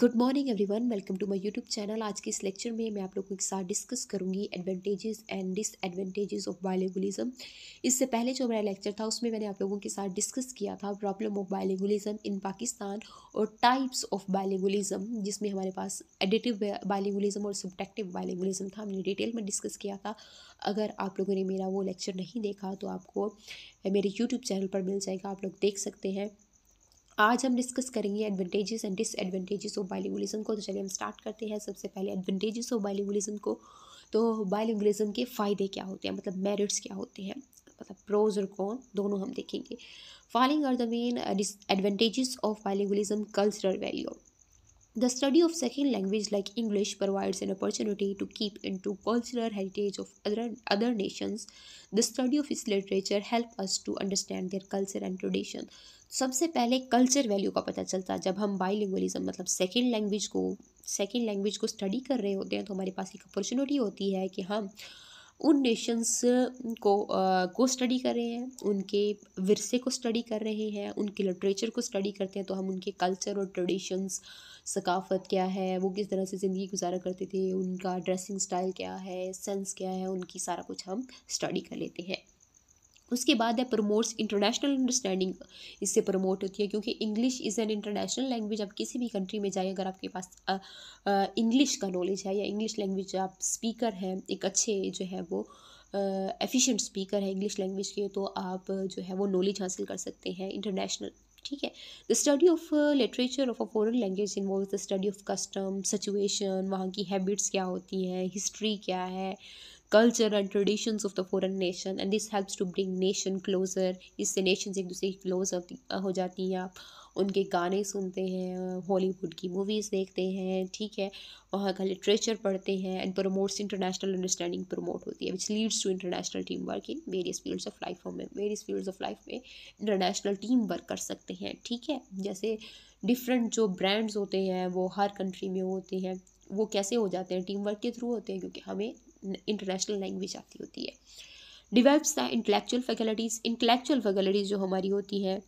Good morning everyone welcome to my YouTube channel आज के इस लेक्चर में मैं आप लोगों के साथ डिस्कस करूंगी advantages and disadvantages of bilingualism इससे पहले जो मेरा लेक्चर था उसमें मैंने आप लोगों के साथ डिस्कस किया था problem of bilingualism in Pakistan और टाइप्स ऑफ बायलेगुलिज्म जिसमें हमारे पास एडिटिव बायलेगुलिज्म और सब्टेक्टिव बायलेगुलिज्म था हमने डिटेल में डिस्कस किया था अगर आप लोगों ने मेरा वो लेक्चर नहीं देखा तो आपको मेरे यूट्यूब चैनल पर मिल जाएगा आप लोग देख सकते हैं आज हम डिस्कस करेंगे advantages and disadvantages of bilingualism को तो चलिए हम स्टार्ट करते हैं सबसे पहले एडवांटेजेस ऑफ बायलिंगुअलिज्म को तो बायलिंगुअलिज्म के फ़ायदे क्या होते हैं मतलब मेरिट्स क्या होते हैं मतलब प्रोज और कॉन दोनों हम देखेंगे following are the main advantages of bilingualism cultural value The study of second language like English provides an opportunity to keep into cultural heritage of other, other nations. The study of its literature help us to understand their culture and tradition. सबसे पहले culture value का पता चलता है जब हम bilingualism मतलब second language को सेकेंड लैंग्वेज को स्टडी कर रहे होते हैं तो हमारे पास एक अपॉर्चुनिटी होती है कि हम उन नेशंस को को स्टडी कर रहे हैं उनके विरसे को स्टडी कर रहे हैं उनके लिटरेचर को स्टडी करते हैं तो हम उनके कल्चर और ट्रेडिशंस सकाफ़त क्या है वो किस तरह से ज़िंदगी गुजारा करते थे उनका ड्रेसिंग स्टाइल क्या है सेंस क्या है उनकी सारा कुछ हम स्टडी कर लेते हैं उसके बाद है प्रमोट्स इंटरनेशनल अंडरस्टैंडिंग इससे प्रमोट होती है क्योंकि English is an international language आप किसी भी कंट्री में जाए अगर आपके पास इंग्लिश का नॉलेज है या इंग्लिश लैंग्वेज आप स्पीकर हैं एक अच्छे जो है वो एफिशिएंट स्पीकर है इंग्लिश लैंग्वेज के तो आप जो है वो नॉलेज हासिल कर सकते हैं इंटरनेशनल ठीक है the study of literature of a foreign language involve the study of custom situation वहाँ की हैबिट्स क्या होती हैं हिस्ट्री क्या है culture and tradition of the foreign nation and this helps to bring nation closer इससे नेशन एक दूसरे की क्लोज हो जाती हैं आप उनके गाने सुनते हैं हॉलीवुड की मूवीज़ देखते हैं ठीक है वहाँ का लिटरेचर पढ़ते हैं and promotes international understanding promote होती है which leads to international team work in various fields of life में वेरियस फील्ड्स ऑफ लाइफ में इंटरनेशनल टीम वर्क कर सकते हैं ठीक है जैसे डिफरेंट जो ब्रांड्स होते हैं वो हर कंट्री में होते हैं वो कैसे हो जाते हैं टीम वर्क के थ्रू होते हैं क्योंकि हमें इंटरनेशनल लैंग्वेज आती होती है develops the intellectual faculties intellectual faculties जो हमारी होती हैं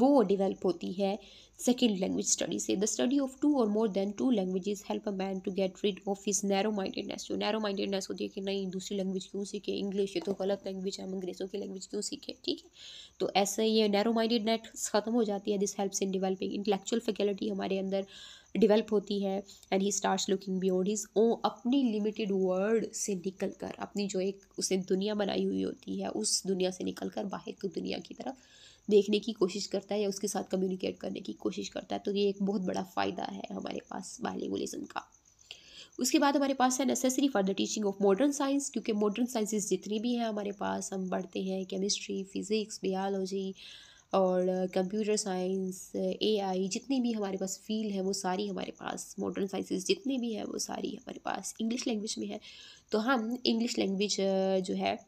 वो डिवेल्प होती है सेकेंड लैंग्वेज स्टडी से द स्टडी ऑफ टू और more than two languages help a man to get rid of his narrow mindedness जो नैरो माइंडेडनेस होती है कि नहीं दूसरी लैंग्वेज क्यों सीखे इंग्लिश ये तो गलत लैंग्वेज है हम अंग्रेज़ों की लैंग्वेज क्यों सीखे ठीक है तो ऐसे ये नैरो माइंडेडनेस ख़त्म हो जाती है this helps in developing intellectual faculty हमारे अंदर डिवेल्प होती है and he start looking beyond his ओ अपनी लिमिटेड वर्ल्ड से निकल कर अपनी जो एक उसने दुनिया बनाई हुई होती है उस दुनिया से निकल कर बाहर की दुनिया की तरफ देखने की कोशिश करता है या उसके साथ कम्युनिकेट करने की कोशिश करता है तो ये एक बहुत बड़ा फ़ायदा है हमारे पास बायलिंगुलिज्म का उसके बाद हमारे पास है necessary for the teaching of modern science क्योंकि मॉडर्न साइंसेज जितनी भी हैं हमारे पास हम पढ़ते हैं केमिस्ट्री फिज़िक्स बायोलॉजी और कंप्यूटर साइंस एआई जितनी भी हमारे पास फील्ड है वो सारी हमारे पास मॉडर्न साइंसेस जितनी भी है वो सारी हमारे पास इंग्लिश लैंग्वेज में है तो हम इंग्लिश लैंग्वेज जो है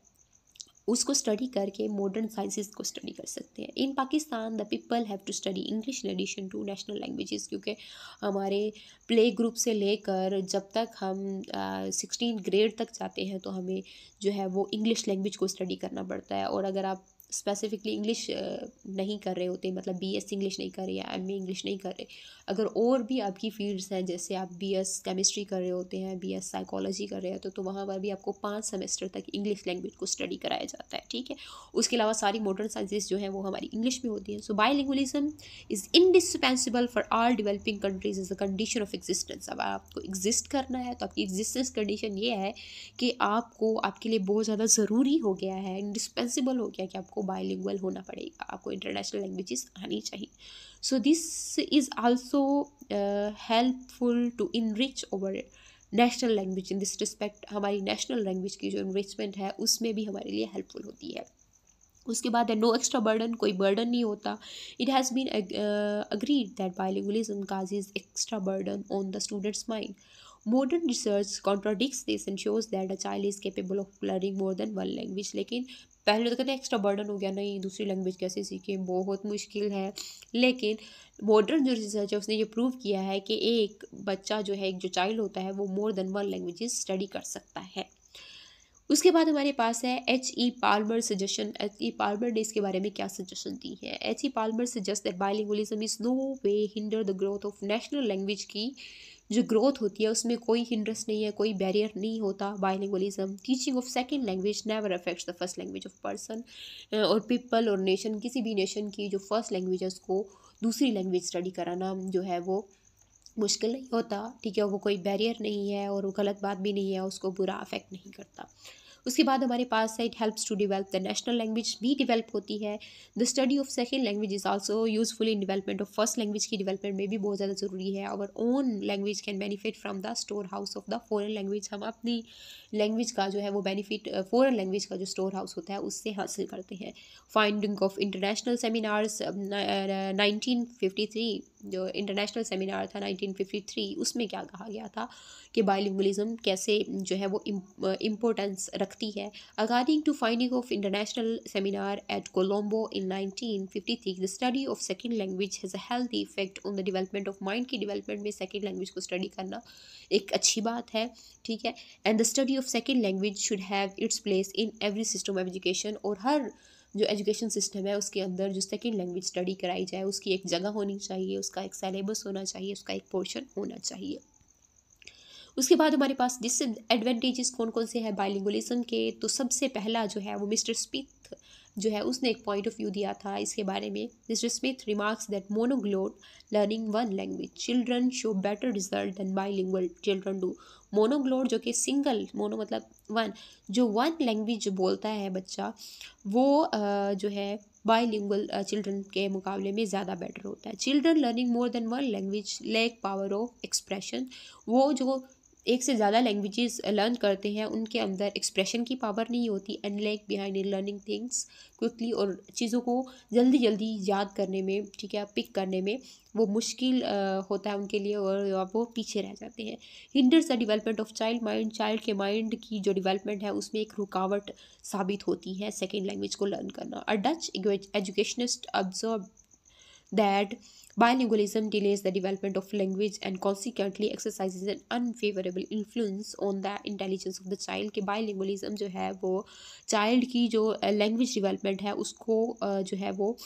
उसको स्टडी करके मॉडर्न साइंसेस को स्टडी कर सकते हैं in Pakistan the people have to study English in addition to national languages क्योंकि हमारे प्ले ग्रुप से लेकर जब तक हम सिक्सटीन ग्रेड तक जाते हैं तो हमें जो है वो इंग्लिश लैंग्वेज को स्टडी करना पड़ता है और अगर आप स्पेसिफिकली इंग्लिश uh, नहीं कर रहे होते मतलब बी एस इंग्लिश नहीं कर रहे या एम ए इंग्लिश नहीं कर रहे अगर और भी आपकी फील्ड्स हैं जैसे आप बी एस केमिस्ट्री कर रहे होते हैं बी एस साइकोलॉजी कर रहे होते हैं तो, तो वहाँ पर भी आपको पाँच सेमेस्टर तक इंग्लिश लैंग्वेज को स्टडी कराया जाता है ठीक है उसके अलावा सारी मॉडर्न साइंसेज जो हैं वो हमारी इंग्लिश में होती हैं so bi bilingualism is indispensable for all developing countries is a condition of existence अब आपको एग्जिस्ट करना है तो आपकी एग्जिस्टेंस कंडीशन ये है कि आपको आपके लिए बहुत ज़्यादा ज़रूरी हो गया है इंडिस्पेंसिबल हो गया कि आपको आपको बायलिंगुअल होना पड़ेगा आपको इंटरनेशनल लैंग्वेजेस आनी चाहिए so this is also helpful to enrich over national language in this respect हमारी नेशनल लैंग्वेज की जो इनरिचमेंट है उसमें भी हमारे लिए हेल्पफुल होती है उसके बाद नो एक्स्ट्रा बर्डन कोई बर्डन नहीं होता it has been agreed that bilingualism causes extra burden on the students mind modern research contradicts this and shows that a child is capable of learning more than one language लेकिन पहले तो कहते हैं extra burden हो गया नहीं दूसरी language कैसे सीखें बहुत मुश्किल है लेकिन मॉडर्न जो रिसर्च है उसने ये प्रूव किया है कि एक बच्चा जो है एक जो चाइल्ड होता है वो more than one language study कर सकता है उसके बाद हमारे पास है H E Palmer suggestion H E Palmer ने इसके बारे में क्या सजेशन दी है H E Palmer suggest that bilingualism is no way hinder the growth of national language की जो ग्रोथ होती है उसमें कोई हिंड्रेस नहीं है कोई बैरियर नहीं होता bilingualism teaching of second language never affects the first language of person और पीपल और नेशन किसी भी नेशन की जो फर्स्ट लैंग्वेज है उसको दूसरी लैंग्वेज स्टडी कराना जो है वो मुश्किल नहीं होता ठीक है वो कोई बैरियर नहीं है और वो गलत बात भी नहीं है उसको बुरा अफेक्ट नहीं करता उसके बाद हमारे पास है it helps to develop the national language भी डिवेल्प होती है the study of second language is also useful in development of first language की डिवेलपमेंट में भी बहुत ज़्यादा ज़रूरी है our own language can benefit from the storehouse of the foreign language हम अपनी लैंग्वेज का जो है वो बेनिफिट फॉरन लैंग्वेज का जो स्टोर हाउस होता है उससे हासिल करते हैं finding of international seminars nineteen fifty three जो इंटरनेशनल सेमिनार था 1953 उसमें क्या कहा गया था कि बायलिंगलिज्म कैसे जो है वो इम्पोर्टेंस रख रखती है according to finding of international seminar at Colombo in 1953 the study of second language has a healthy effect on the development of mind की डेवलपमेंट में सेकेंड लैंग्वेज को स्टडी करना एक अच्छी बात है ठीक है and the study of second language should have its place in every system of education और हर जो एजुकेशन सिस्टम है उसके अंदर जो सेकेंड लैंग्वेज स्टडी कराई जाए उसकी एक जगह होनी चाहिए उसका एक सेलेबस होना चाहिए उसका एक पोर्शन होना चाहिए उसके बाद हमारे पास एडवेंटेजेस कौन कौन से हैं बाइलिंगुलिज्म के तो सबसे पहला जो है वो मिस्टर स्मिथ जो है उसने एक पॉइंट ऑफ व्यू दिया था इसके बारे में mister Smith remarks that monoglot learning one language children show better result than bilingual children do monoglot जो कि सिंगल मोनो मतलब वन जो वन लैंग्वेज बोलता है बच्चा वो जो है बाईलिंगुअल चिल्ड्रन के मुकाबले में ज़्यादा बेटर होता है children learning more than one language lack power of expression वो जो एक से ज़्यादा लैंग्वेजेस लर्न करते हैं उनके अंदर एक्सप्रेशन की पावर नहीं होती and lag behind in learning things quickly और चीज़ों को जल्दी जल्दी याद करने में ठीक है पिक करने में वो मुश्किल होता है उनके लिए और वो पीछे रह जाते हैं hinders the development of child mind child के माइंड की जो डिवेलपमेंट है उसमें एक रुकावट साबित होती है सेकेंड लैंग्वेज को लर्न करना a Dutch educationist observe that bilingualism delays the development of language and consequently exercises an unfavorable influence on the intelligence of the child कि bilingualism जो है वो child की जो language development है उसको जो है वो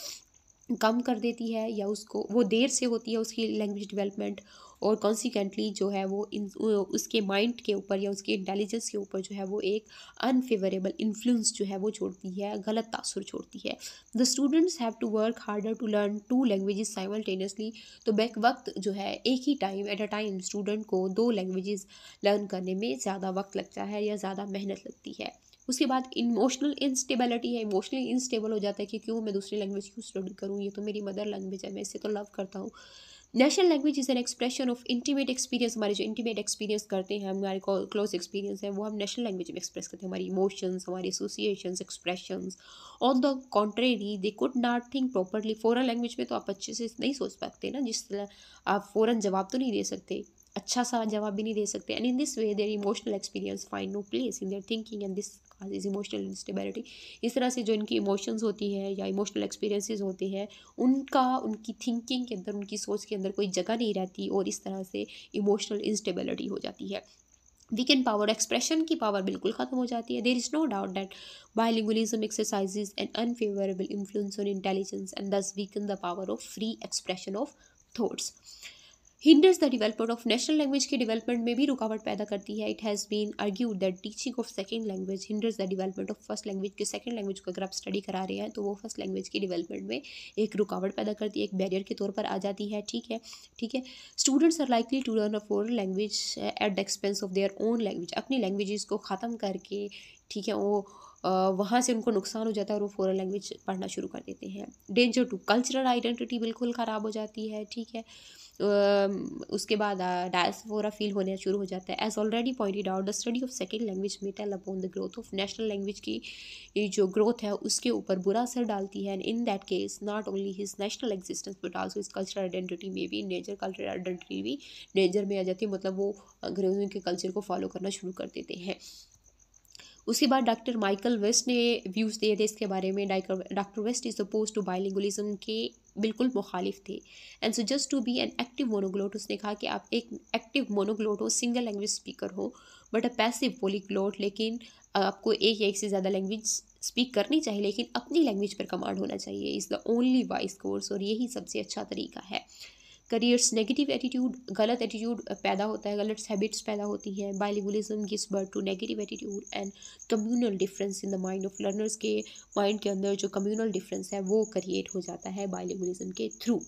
कम कर देती है या उसको वो देर से होती है उसकी लैंग्वेज डेवलपमेंट और कॉन्सिक्वेंटली जो है वो इन उसके माइंड के ऊपर या उसके इंटेलिजेंस के ऊपर जो है वो एक अनफेवरेबल इन्फ्लुएंस जो है वो छोड़ती है गलत तासर छोड़ती है the students have to work harder to learn two languages simultaneously तो बैक वक्त जो है एक ही time at a time student को दो लैंग्वेजेस लर्न करने में ज़्यादा वक्त लगता है या ज़्यादा मेहनत लगती है उसके बाद इमोशनल इंस्टेबिलिटी है इमोशनली इंस्टेबल हो जाता है कि क्यों मैं दूसरी लैंग्वेज क्यों स्टडी करूँ ये तो मेरी मदर लैंग्वेज है मैं इसे तो लव करता हूँ national language is an expression of intimate experience हमारे जो इंटीमेट एक्सपीरियंस करते हैं हमारे क्लोज एक्सपीरियंस है वो हम नेशनल लैंग्वेज में एक्सप्रेस करते हैं हमारी इमोशंस हमारी association expression on the contrary they could not think properly foreign language में तो आप अच्छे से नहीं सोच पाते ना जिस तरह आप फ़ौरन जवाब तो नहीं दे सकते अच्छा सा जवाब भी नहीं दे सकते and in this way their emotional experience find no place in their thinking and this is emotional instability इस तरह से जो इनकी इमोशंस होती है या इमोशनल एक्सपीरियंसेस होते हैं उनका उनकी थिंकिंग के अंदर उनकी सोच के अंदर कोई जगह नहीं रहती और इस तरह से इमोशनल इंस्टेबिलिटी हो जाती है वीकेंड पावर एक्सप्रेशन की पावर बिल्कुल ख़त्म हो जाती है there is no doubt that bilingualism exercise and unfavourable influence on intelligence and thus weaken the power of free expression of thoughts hinders the development of national language के development में भी रुकावट पैदा करती है it has been argue that teaching of second language hinders the development of first language के second language को अगर आप स्टडी करा रहे हैं तो वो फर्स्ट लैंग्वेज की डिवेलपमेंट में एक रुकावट पैदा करती है एक बैरियर के तौर पर आ जाती है ठीक है ठीक है students are likely to learn a foreign language at the expense of their own language अपनी लैंग्वेज को ख़त्म करके ठीक है वो वहाँ से उनको नुकसान हो जाता है और वो फॉरन लैंग्वेज पढ़ना शुरू कर देते हैं डेंजर टू कल्चरल आइडेंटिटी बिल्कुल ख़राब हो जाती है ठीक है उसके बाद डायसफोरा फील होने शुरू हो जाता है as already pointed out the study of second language में tell upon the growth of national language की जो ग्रोथ है उसके ऊपर बुरा असर डालती है and in that case not only his national existence but also his cultural identity में भी नेचर कल्चरल आइडेंटिटी भी डेंजर में आ जाती है मतलब वो अंग्रेजों के कल्चर को फॉलो करना शुरू कर देते हैं उसके बाद डॉक्टर माइकल वेस्ट ने व्यूज़ दिए थे इसके बारे में doctor West is oppose to bilingualism के बिल्कुल मुखालिफ थे and so just to be an active monoglot उसने कहा कि आप एक एक्टिव मोनोग्लोट हो सिंगल लैंग्वेज स्पीकर हो बट अ पैसिव पोलीग्लोट लेकिन आपको एक या एक से ज़्यादा लैंग्वेज स्पीक करनी चाहिए लेकिन अपनी लैंग्वेज पर कमांड होना चाहिए is the only wise course और यही सबसे अच्छा तरीका है करियर्स नेगेटिव एटीट्यूड गलत एटीट्यूड पैदा होता है गलत हैबिट्स पैदा होती हैं bilingualism gives birth to negative attitude and communal difference in the mind of learners के माइंड के अंदर जो कम्यूनल डिफरेंस है वो क्रिएट हो जाता है बाइलिंगुलिज्म के थ्रू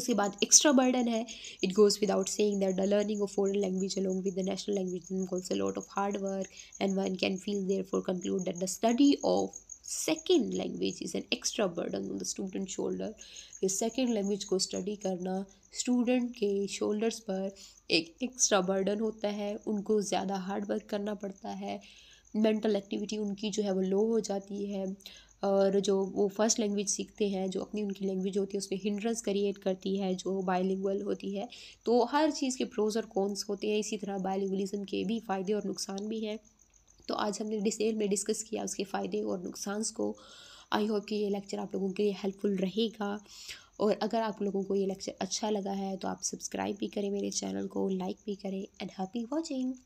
उसके बाद एक्स्ट्रा बर्डन है it goes without saying that the learning of foreign language along with the national language calls a lot of hard work and one can feel therefore conclude that the study of second language is an extra burden on the student shoulder ये second language को study करना student के shoulders पर एक extra burden होता है उनको ज़्यादा हार्ड वर्क करना पड़ता है मेंटल एक्टिविटी उनकी जो है वो लो हो जाती है और जो वो फर्स्ट लैंग्वेज सीखते हैं जो अपनी उनकी लैंग्वेज होती है उसमें हिंड्रेंस क्रिएट करती है जो बायलिंगुअल होती है तो हर चीज़ के प्रोज और कॉन्स होते हैं इसी तरह बायलिंगलिज्म के भी फ़ायदे और नुकसान भी हैं तो आज हमने डिटेल में डिस्कस किया उसके फ़ायदे और नुकसान को आई होप कि ये लेक्चर आप लोगों के लिए हेल्पफुल रहेगा और अगर आप लोगों को ये लेक्चर अच्छा लगा है तो आप सब्सक्राइब भी करें मेरे चैनल को लाइक भी करें एंड हैप्पी वॉचिंग